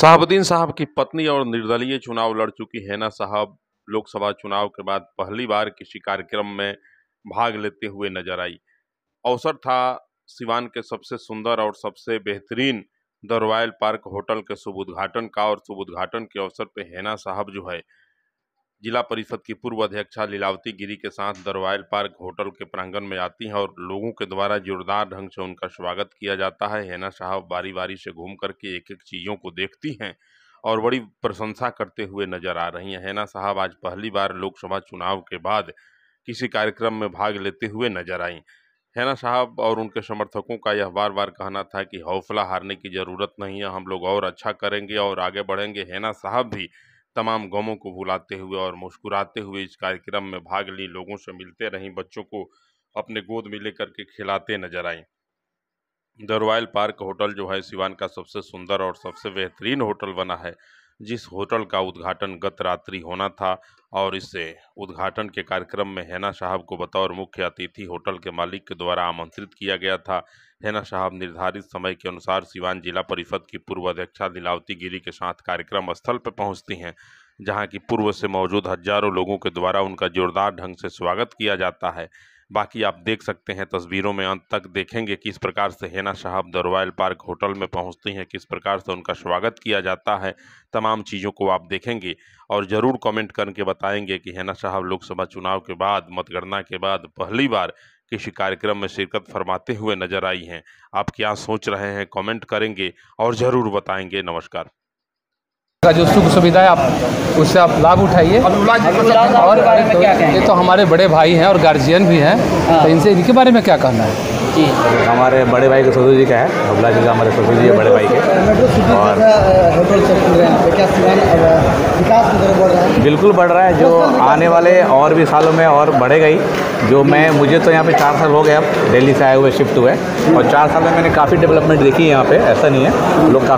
साहबुद्दीन साहब की पत्नी और निर्दलीय चुनाव लड़ चुकी हैना साहब लोकसभा चुनाव के बाद पहली बार किसी कार्यक्रम में भाग लेते हुए नजर आई अवसर था सिवान के सबसे सुंदर और सबसे बेहतरीन द रॉयल पार्क होटल के शुभ उद्घाटन का और शुभ उद्घाटन के अवसर पर हैना साहब जो है जिला परिषद की पूर्व अध्यक्षा लीलावती गिरी के साथ दरवायल पार्क होटल के प्रांगण में आती हैं और लोगों के द्वारा जोरदार ढंग से उनका स्वागत किया जाता है हैना साहब बारी बारी से घूम करके एक एक चीज़ों को देखती हैं और बड़ी प्रशंसा करते हुए नजर आ रही हैं हेना साहब आज पहली बार लोकसभा चुनाव के बाद किसी कार्यक्रम में भाग लेते हुए नजर आईं हैना साहब और उनके समर्थकों का यह बार बार कहना था कि हौसला हारने की ज़रूरत नहीं है हम लोग और अच्छा करेंगे और आगे बढ़ेंगे हैना साहब भी तमाम गमों को भुलाते हुए और मुस्कुराते हुए इस कार्यक्रम में भाग ली लोगों से मिलते रहीं बच्चों को अपने गोद में लेकर के खिलाते नजर आईं द रॉयल पार्क होटल जो है सिवान का सबसे सुंदर और सबसे बेहतरीन होटल बना है जिस होटल का उद्घाटन गत रात्रि होना था और इसे उद्घाटन के कार्यक्रम में हैना साहब को बतौर मुख्य अतिथि होटल के मालिक के द्वारा आमंत्रित किया गया था हैना साहब निर्धारित समय के अनुसार सिवान जिला परिषद की पूर्व अध्यक्षा दिलावती गिरी के साथ कार्यक्रम स्थल पर पहुंचती हैं जहां की पूर्व से मौजूद हजारों लोगों के द्वारा उनका जोरदार ढंग से स्वागत किया जाता है बाकी आप देख सकते हैं तस्वीरों में अंत तक देखेंगे किस प्रकार से हेना साहब द रॉयल पार्क होटल में पहुंचती हैं किस प्रकार से उनका स्वागत किया जाता है तमाम चीज़ों को आप देखेंगे और ज़रूर कमेंट करके बताएंगे कि हेना साहब लोकसभा चुनाव के बाद मतगणना के बाद पहली बार किसी कार्यक्रम में शिरकत फरमाते हुए नजर आई हैं आप क्या सोच रहे हैं कॉमेंट करेंगे और ज़रूर बताएंगे नमस्कार का जो सुख सुविधा है आप उससे आप लाभ उठाइए और ये तो हमारे बड़े भाई हैं और गार्जियन भी हैं तो इनसे इनके बारे में क्या कहना है जी हमारे बड़े भाई के ससुर जी का है अबला जी का हमारे ससुर जी है बड़े भाई के और बिल्कुल बढ़ रहा है जो आने वाले और भी सालों में और बढ़े गई जो मैं मुझे तो यहाँ पे चार साल हो गए अब दिल्ली से आए हुए शिफ्ट हुए और चार साल में मैंने काफ़ी डेवलपमेंट देखी है यहाँ पे ऐसा नहीं है लोग